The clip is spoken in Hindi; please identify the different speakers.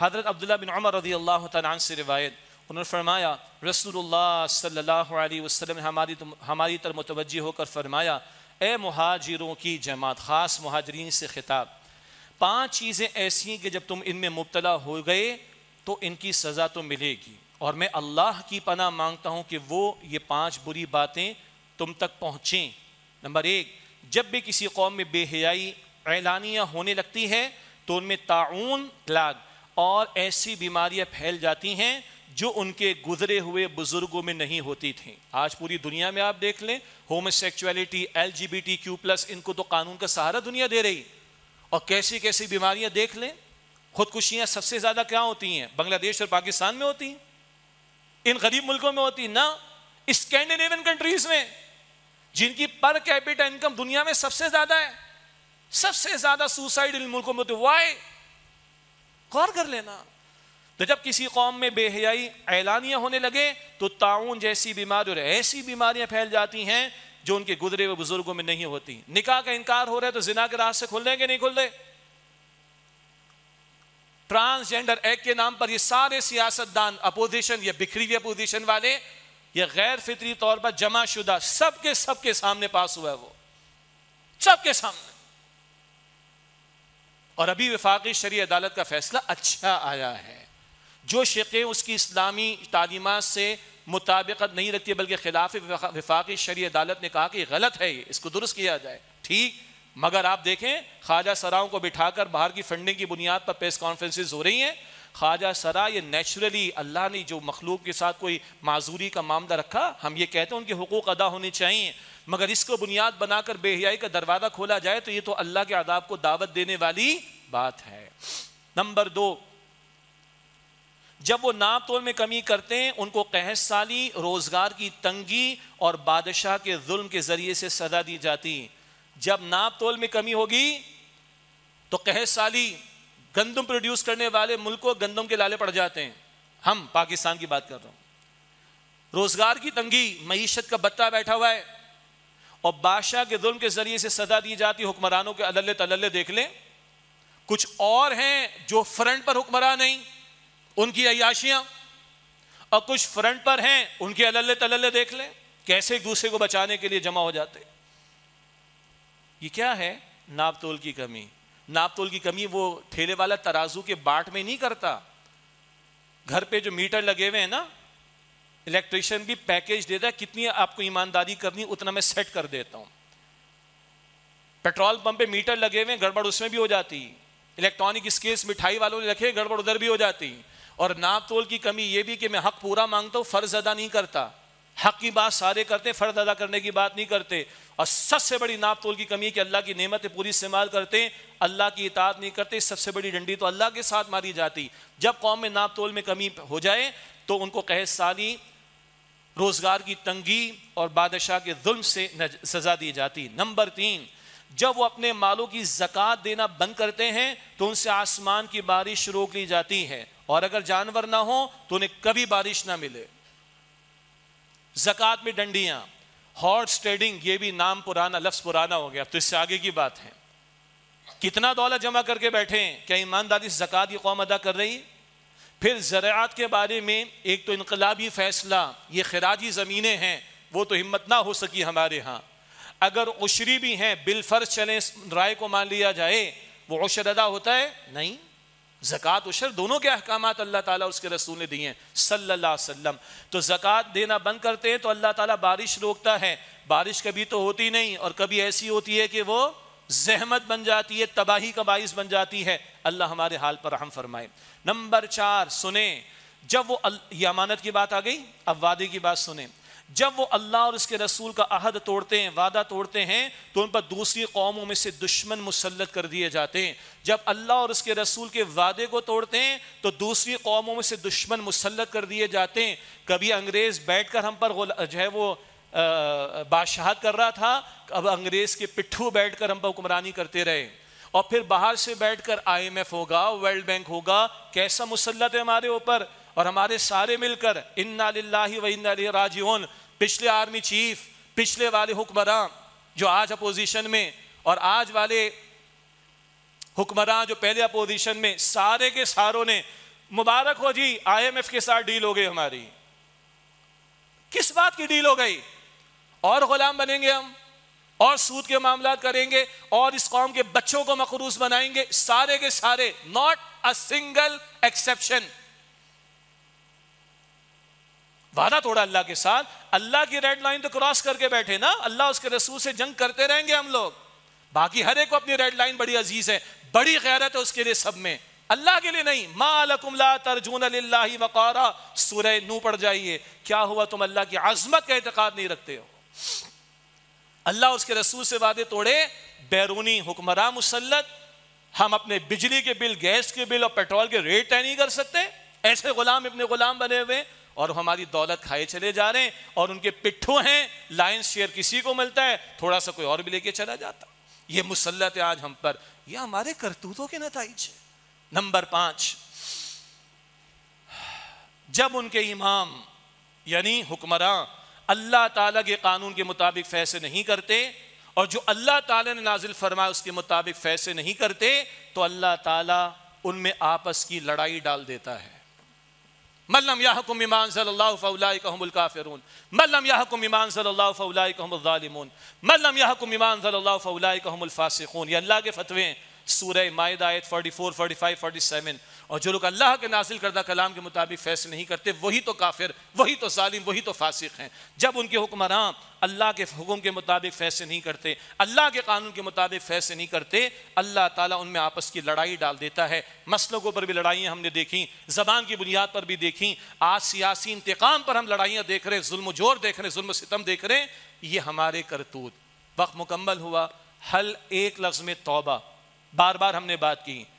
Speaker 1: हज़रत अब्दुल्ला बिन उमर रजी अल्लाह तन से रिवायत उन्होंने फरमाया रसूलुल्लाह सल्लल्लाहु अलैहि वसल्लम ने हमारी हमारी तरफ मुतवजह होकर फरमाया ए महाजिरों की जमात ख़ास महाजरीन से खिताब पांच चीज़ें ऐसी हैं कि जब तुम इनमें मुबतला हो गए तो इनकी सज़ा तो मिलेगी और मैं अल्लाह की पना मांगता हूँ कि वो ये पाँच बुरी बातें तुम तक पहुँचें नंबर एक जब भी किसी कौम में बेहयाई ऐलानिया होने लगती है तो उनमें ताउन लाग और ऐसी बीमारियां फैल जाती हैं जो उनके गुजरे हुए बुजुर्गों में नहीं होती थी आज पूरी दुनिया में आप देख लें homosexuality L G B T Q plus इनको तो कानून का सहारा दुनिया दे रही और कैसी कैसी बीमारियां देख लें खुदकुशियां सबसे ज़्यादा क्या होती हैं बांग्लादेश और पाकिस्तान में होती हैं इन गरीब मुल्कों में होती ना स्कैंडिनेवियन कंट्रीज में जिनकी पर कैपिटल इनकम दुनिया में सबसे ज़्यादा है सबसे ज़्यादा सुसाइड इन मुल्कों में होती वाई गौर कर लेना तो जब किसी कौम में बेहयाई ऐलानियाँ होने लगे तो ताउन जैसी बीमारी और ऐसी बीमारियां फैल जाती हैं जो उनके गुजरे हुए बुजुर्गों में नहीं होती निकाह का इनकार हो रहा है तो जिना के रास्ते खुल रहे नहीं खुल रहे ट्रांसजेंडर एक्ट के नाम पर ये सारे सियासतदान अपोजिशन या बिखरी हुई अपोजिशन वाले ये गैर फितरी तौर पर जमा शुदा सबके सबके सामने पास हुआ है वो सबके सामने और अभी विफाक शरी अदालत का फैसला अच्छा आया है जो शिकें उसकी इस्लामी तालीमत से मुताबिकत नहीं रखती बल्कि खिलाफ विफाक शरी अदालत ने कहा कि गलत है ये इसको दुरुस्त किया जाए ठीक मगर आप देखें ख्वाजा सराओं को बिठाकर बाहर की फंडिंग की बुनियाद पर प्रेस कॉन्फ्रेंसिस हो रही हैं ख्वाजा सरा ये नेचुरली अल्लाह ने जो मखलूक के साथ कोई माजूरी का मामला रखा हम ये कहते हैं उनके हकूक़ अदा होने चाहिए मगर इसको बुनियाद बनाकर बेहियाई का दरवाज़ा खोला जाए तो ये तो अल्लाह के आदाब को दावत देने वाली बात है नंबर दो जब वो नाप तोल में कमी करते हैं उनको कहस साली रोज़गार की तंगी और बादशाह के जुल्म के ज़रिए से सजा दी जाती जब नाप तोल में कमी होगी तो कहस साली गंदम प्रोड्यूस करने वाले मुल्क को गंदम के लाले पड़ जाते हैं हम पाकिस्तान की बात कर रहा हूँ रोज़गार की तंगी मीशत का बत्ता बैठा हुआ है और बादशाह के जुल्म के जरिए से सजा दी जाती हुक्मरानों के अलल्ले तलल्ले देख लें कुछ और हैं जो फ्रंट पर हुक्मरान नहीं उनकी अयाशियां और कुछ फ्रंट पर हैं उनके अल्ले तल्ले देख लें कैसे एक दूसरे को बचाने के लिए जमा हो जाते ये क्या है नापतोल की कमी नापतोल की कमी वो ठेले वाला तराजू के बाट में नहीं करता घर पे जो मीटर लगे हुए हैं ना इलेक्ट्रिशियन भी पैकेज दे है कितनी आपको ईमानदारी करनी उतना मैं सेट कर देता हूं पेट्रोल पंप पे मीटर लगे हुए गड़बड़ उसमें भी हो जाती इलेक्ट्रॉनिक स्केल्स मिठाई वालों ने रखे गड़बड़ उधर भी हो जाती और नाप तोल की कमी ये भी कि मैं हक पूरा मांगता हूँ फर्ज अदा नहीं करता हक की बात सारे करते फर्ज अदा करने की बात नहीं करते और सबसे बड़ी नाप तोल की कमी है कि अल्लाह की नेमत पूरी इस्तेमाल करते अल्लाह की इतात नहीं करते सबसे बड़ी डंडी तो अल्लाह के साथ मारी जाती जब कौम में नाप तोल में कमी हो जाए तो उनको कहे साली रोज़गार की तंगी और बादशाह के जुल्म से सज़ा दी जाती नंबर तीन जब वो अपने मालों की जक़ात देना बंद करते हैं तो उनसे आसमान की बारिश रोक ली जाती है और अगर जानवर ना हो तो उन्हें कभी बारिश ना मिले जक़ात में डंडियां हॉर्स ट्रेडिंग ये भी नाम पुराना लफ्स पुराना हो गया तो इससे आगे की बात है कितना दौलत जमा करके बैठे हैं क्या ईमानदारी जक़ात की कौम अदा कर रही है फिर ज़रात के बारे में एक तो इनकलाबी फ़ैसला ये खराजी ज़मीनें हैं वो तो हिम्मत ना हो सकी हमारे यहाँ अगर उशरी भी हैं बिलफर्ज चलें राय को मान लिया जाए वो उशर अदा होता है नहीं ज़क़़त उशर दोनों के अहकाम अल्लाह ताला उसके रसूल ने दिए हैं सल्ला वसम तो ज़क़़त देना बंद करते हैं तो अल्लाह ताला बारिश रोकता है बारिश कभी तो होती नहीं और कभी ऐसी होती है कि वो जहमत बन जाती है तबाही का बाइस बन जाती है अल्लाह हमारे हाल पर रहम फरमाए नंबर चार सुने जब वो यह अमानत की बात आ गई अब वादे की बात सुने जब वो अल्लाह और उसके रसूल का अहद तोड़ते हैं वादा तोड़ते हैं तो उन पर दूसरी कौमों में से दुश्मन मुसलत कर दिए जाते हैं जब अल्लाह और उसके रसूल के वादे को तोड़ते हैं तो दूसरी कौमों में से दुश्मन मुसलत कर दिए जाते हैं कभी अंग्रेज़ बैठ कर हम पर जो है वो बादशाहत कर रहा था अब अंग्रेज़ के पिट्ठू बैठकर हम हुक्मरानी करते रहे और फिर बाहर से बैठकर आईएमएफ होगा वर्ल्ड बैंक होगा कैसा मुसलत है हमारे ऊपर और हमारे सारे मिलकर इन्ना लाही व इन्ना राजीवन पिछले आर्मी चीफ पिछले वाले हुक्मरान जो आज अपोजिशन में और आज वाले हुक्मरान जो पहले अपोजिशन में सारे के सारों ने मुबारक हो जी आईएमएफ के साथ डील हो गई हमारी किस बात की डील हो गई और गुलाम बनेंगे हम और सूद के मामला करेंगे और इस कौम के बच्चों को मकरूस बनाएंगे सारे के सारे नॉट अ सिंगल एक्सेप्शन वादा थोड़ा अल्लाह के साथ अल्लाह की रेड लाइन तो क्रॉस करके बैठे ना अल्लाह उसके रसूल से जंग करते रहेंगे हम लोग बाकी हर एक को अपनी रेड लाइन बड़ी अजीज है बड़ी गैरत है उसके लिए सब में अल्लाह के लिए नहीं मालकुमला तर्जुन वकारा सूरह नू पड़ जाइए क्या हुआ तुम अल्लाह की आजमत का एतकाद नहीं रखते हो अल्लाह उसके रसूल से वादे तोड़े बैरूनी हुक्मरान मुसलत हम अपने बिजली के बिल गैस के बिल और पेट्रोल के रेट तय नहीं कर सकते ऐसे गुलाम अपने गुलाम बने हुए और हमारी दौलत खाए चले जा रहे हैं और उनके पिट्ठू हैं लाइन शेयर किसी को मिलता है थोड़ा सा कोई और भी लेके चला जाता ये मुसलत है आज हम पर यह हमारे करतूतों के नतज है नंबर पांच जब उनके इमाम यानी हुक्मरान अल्लाह ताला के कानून के मुताबिक फैसले नहीं करते और जो अल्लाह ताला ने नाजिल फरमाया उसके मुताबिक फैसले नहीं करते तो अल्लाह ताला उनमें आपस की लड़ाई डाल देता है मल्लम याकुम ईमान सल्लाफ़लाफ़िरून मल्लम याकुम ईमान सल्लाफ़लाफ़ालिमून मल्लम याकुम ईमान सल्लाफ़लाफ़ासिकून ये अल्लाह के फतवे हैं सूर्य मायद आयत 44, 45, 47 और जो लोग अल्लाह के नासिल करदा कलाम के मुताबिक फैसले नहीं करते वही तो काफिर वही तो ालिम वही तो फासिक हैं जब उनके हुक्मरान अल्लाह के हुक्म के मुताबिक फैसले नहीं करते अल्लाह के कानून के मुताबिक फैसले नहीं करते अल्लाह ताला उनमें आपस की लड़ाई डाल देता है मसलों पर भी लड़ाइयाँ हमने देखी ज़बान की बुनियाद पर भी देखी आज सियासी इंतकाम पर हम लड़ाइयाँ देख रहे जुल्म जोर देख रहे जुल्म सितम देख रहे हैं ये हमारे करतूत वक्त मुकम्मल हुआ हल एक लफ्ज़ में तोबा बार बार हमने बात की